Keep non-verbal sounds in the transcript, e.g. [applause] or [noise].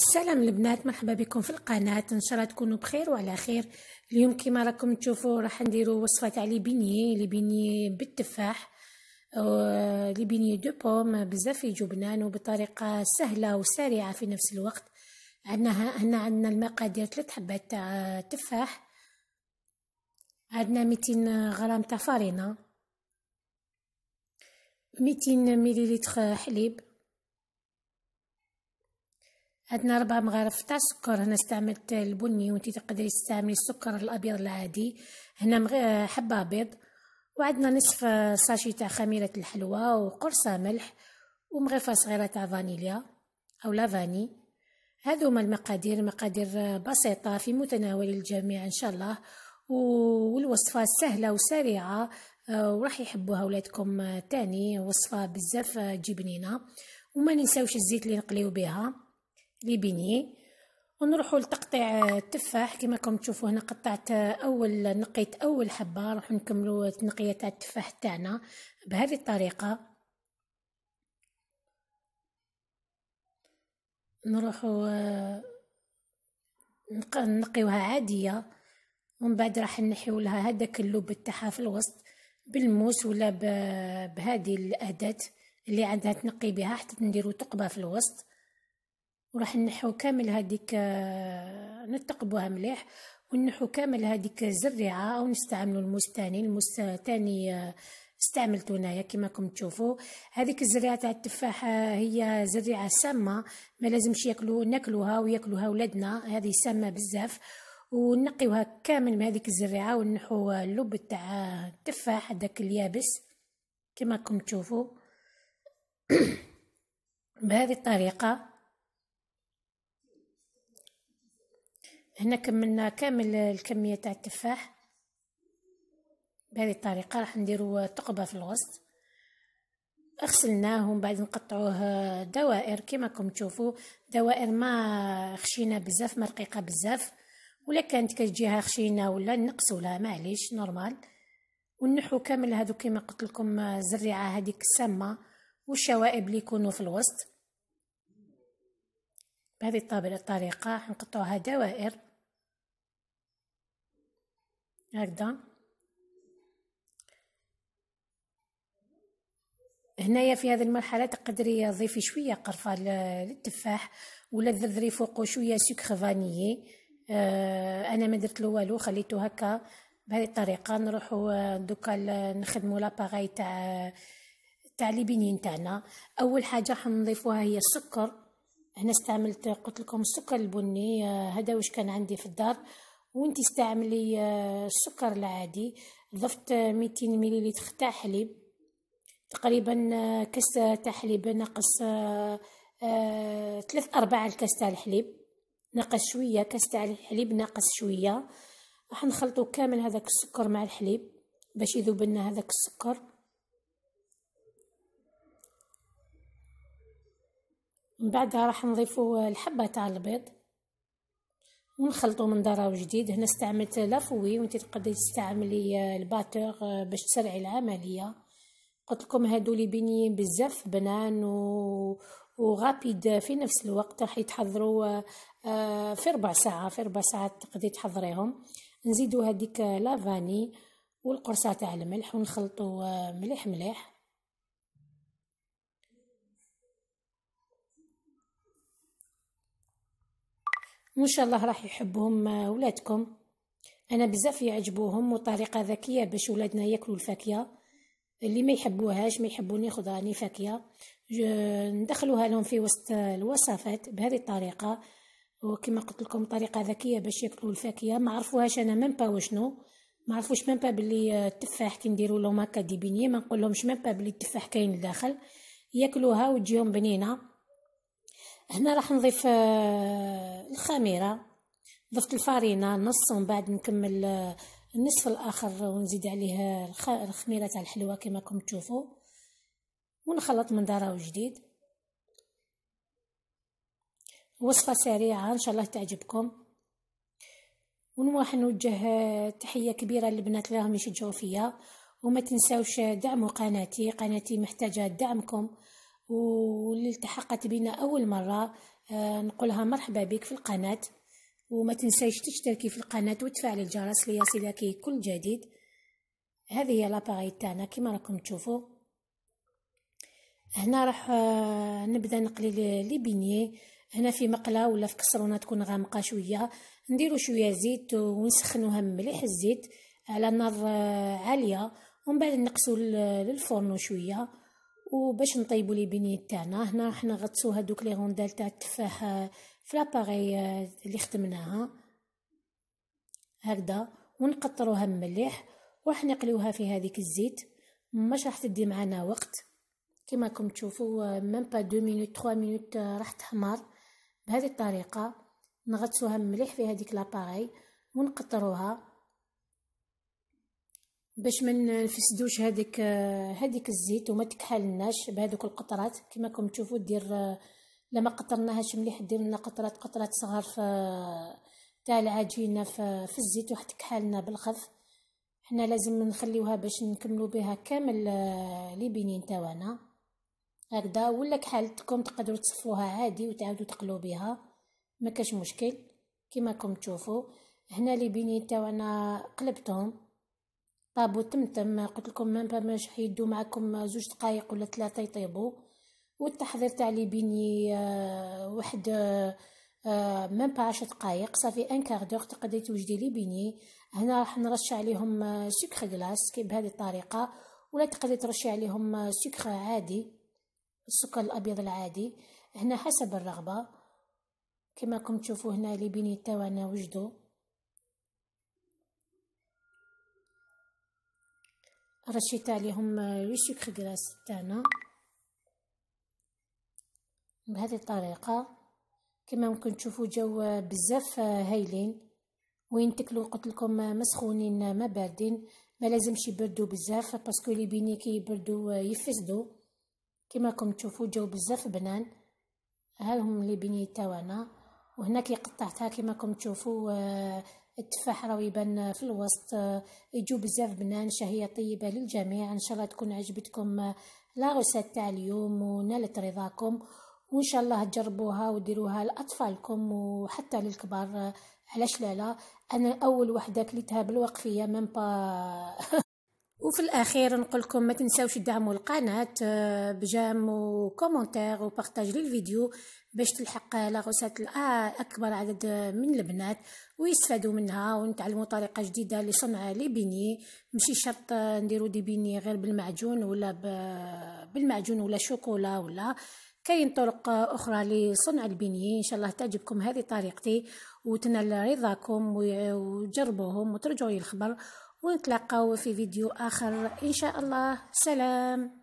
السلام البنات مرحبا بكم في القناه ان شاء الله تكونوا بخير وعلى خير اليوم كما راكم تشوفوا راح نديروا وصفه تاع لي بيني لي بيني بالتفاح لي بيني دو بوم بزاف يجو بنان وبطريقه سهله وسريعه في نفس الوقت عندنا هنا عندنا المقادير ثلاث حبات تاع تفاح عندنا 200 غرام تاع فرينه 200 مليلتر حليب عندنا ربع مغارف تاع سكر هنا استعملت البني وانتي تقدري تستعملي السكر الأبيض العادي هنا حبة بيض وعندنا نصف ساشي تاع خميرة الحلوى وقرصة ملح ومغرفة صغيرة تاع فانيليا أو لافاني هذو هما المقادير مقادير بسيطة في متناول الجميع إن شاء الله والوصفة سهلة وسريعة آه، وراح يحبوها ولادكم تاني وصفة بزاف تجي بنينة وما ننساوش الزيت اللي نقليو بها لبنيه ونروحوا لتقطيع التفاح كما راكم تشوفوا هنا قطعت اول نقيت اول حبه راح نكملوا التنقيه تاع التفاح تاعنا بهذه الطريقه نروحوا نقيوها عاديه ومن بعد راح نحيو لها هذاك اللوب تاعها في الوسط بالموس ولا بهذه الاداه اللي عندها تنقي بها حتى نديرو ثقبه في الوسط وراح نحو كامل هذيك آه، نتقبوها مليح ونحو كامل هذيك الزريعه ونستعملوا المستاني المستاني آه، استعملتو هنايا كما راكم تشوفوا هذيك الزريعه تاع التفاحه آه، هي زريعه سامه ما لازمش ياكلوا ناكلوها وياكلوها ولادنا هذه سامه بزاف ونقيوها كامل من هذيك الزريعه ونحو اللب تاع التفاح هذاك اليابس كما راكم تشوفوا [coughs] بهذه الطريقه هنا كملنا كامل الكمية تاع التفاح بهذه الطريقة راح نديرو ثقبة في الوسط غسلناه ومن بعد نقطعوه دوائر كما راكم تشوفوا دوائر ما خشينه بزاف ما رقيقه بزاف ولا كانت كتجيها خشينه ولا نقصوا لها معليش نورمال ونحو كامل هادو كما قلت لكم الزريعه هذيك السامه والشوائب اللي يكونوا في الوسط بهذه الطريقه نقطعوها دوائر هكذا هنايا في هذه المرحله تقدري تضيفي شويه قرفه للتفاح ولا تذري فوقو شويه سكر فانيي آه انا ما درت له والو خليته هكا بهذه الطريقه نروحوا آه، دوكا نخدموا لاباغاي تاع تاع لي بنين تاعنا اول حاجه حنضيفوها هي السكر هنا استعملت قلت لكم السكر البني آه، هذا واش كان عندي في الدار وانتي استعملي آه، السكر العادي ضفت 200 مليليتر تاع حليب تقريبا آه، كاس تاع حليب ناقص آه، ثلاث ارباع الكاس تاع الحليب ناقص شويه كاس تاع الحليب ناقص شويه راح نخلطو كامل هذاك السكر مع الحليب باش يذوب لنا هذاك السكر من بعدها راح نضيفو الحبه تاع البيض ونخلطو من ضراو جديد هنا استعملت لافوي وانت تقدري تستعملي آه، الباتور آه، باش تسرعي العمليه قلت لكم هادو لي بينيين بزاف بنان و وغابيد في نفس الوقت راح يتحضروا آه، في ربع ساعه في ربع ساعه تقدري تحضريهم نزيدو هذيك لافاني والقرصه تاع الملح ونخلطو مليح مليح وان شاء الله راح يحبهم آه، ولادكم انا بزاف يعجبوهم وطريقه ذكيه باش ولادنا ياكلوا الفاكهه اللي ما يحبوهاش ما يحبوني خضراني يعني فاكهه ندخلوها لهم في وسط الوصفات بهذه الطريقه وكما قلت لكم طريقه ذكيه باش ياكلوا الفاكهه ما عرفوهاش انا ميم با وشنو ما عرفوش ميم با بلي آه، التفاح كي نديروا لهم هكا دي ما نقول لهمش ميم با بلي التفاح كاين لداخل ياكلوها وتجيهم بنينه هنا راح نضيف آه، الخميره ضفت الفارينه نص ومن بعد نكمل آه، النصف الاخر ونزيد عليه آه، الخميره تاع الحلوه كما راكم تشوفوا ونخلط من داره وجديد وصفه سريعه ان شاء الله تعجبكم ونواح نوجه تحيه كبيره للبنات اللي راهم يشجعوا فيا وما تنساوش دعموا قناتي قناتي محتاجه دعمكم واللي التحقت بنا أول مرة آه، نقولها مرحبا بك في القناة وما تنسيش تشتركي في القناة وتفعلي الجرس ليصلك كل جديد هذه هي لاباغي تاعنا كيما راكم تشوفوا هنا راح آه، نبدا نقلي لي بيني هنا في مقله ولا في كسرونه تكون غامقه شويه نديرو شويه زيت ونسخنوها مليح الزيت على نار آه، عاليه ومن بعد نقسو للفرن شويه وباش نطيبوا لي بيني تاعنا هنا راح نغطسوا هادوك لي غوندال تاع التفاح آه، في لاباري آه، اللي خدمناها هكذا ونقطروها مليح وراح نقليوها في هذيك الزيت مش راح تدي معنا وقت كما راكم تشوفوا ميم با 2 مينوت 3 مينوت راح تحمر بهذه الطريقه نغطسوها مليح في هذيك لاباري ونقطروها باش ما نفسدوش هذيك هذيك الزيت وما تكحلناش بهذوك القطرات كما راكم تشوفوا دير لما قطرناهاش مليح دير لنا قطرات قطرات صغار في تاع العجينه في, في الزيت وحتى كحلنا بالخف حنا لازم نخليوها باش نكملوا بها كامل لي بينين تاعنا هكذا ولا كحالتكم تقدروا تصفوها عادي وتعاودوا تقلو بها ما كاش مشكل كما راكم تشوفوا هنا لي بينين تاعنا قلبتهم طابو تمتم قلت لكم مام باش حيدو معكم زوج دقائق ولا ثلاثه يطيبو والتحضير تاع لي بيني آه، واحد آه، مام با عشر دقائق صافي ان كار دور تقدري توجدي لي بيني هنا راح نرش عليهم آه، سكر غلاس كي بهذه الطريقه ولا تقدري ترشي عليهم سكر عادي السكر الابيض العادي هنا حسب الرغبه كما راكم تشوفوا هنا لي بيني تاعنا وجدوا رشيت عليهم آه، لو سكر كراس تاعنا بهذه الطريقه كما ممكن تشوفوا جو آه، بزاف آه، هايلين وين تكلو قلت لكم ما سخونين ما باردين ما لازمش يبردوا بزاف باسكو لي بيني كي يبردوا يفسدوا كما راكم تشوفوا جو بزاف بنان ها هم لي بيني تاعنا وهنا كي قطعتها كما راكم تشوفوا التفاح راه يبان في الوسط يجو بزاف بنان شهيه طيبه للجميع ان شاء الله تكون عجبتكم لا تاع اليوم ونالت رضاكم وان شاء الله تجربوها وديروها لاطفالكم وحتى للكبار علاش لا لا انا اول وحده كليتها بالوقفيه ميم با [laughs] وفي الاخير نقول لكم ما تنساوش تدعموا القناه آه، بجام وكومونتير وبارطاج للفيديو باش تلحق لاغوسات آه، اكبر عدد من البنات ويستفادوا منها ونتعلموا طريقه جديده لصنع لي بيني ماشي شرط آه، نديروا دي بيني غير بالمعجون ولا بالمعجون ولا شوكولا ولا كاين طرق اخرى لصنع البيني ان شاء الله تعجبكم هذه طريقتي وتنال رضاكم وجربوهم وترجعوا لي الخبر ونتلاقاو في فيديو آخر إن شاء الله سلام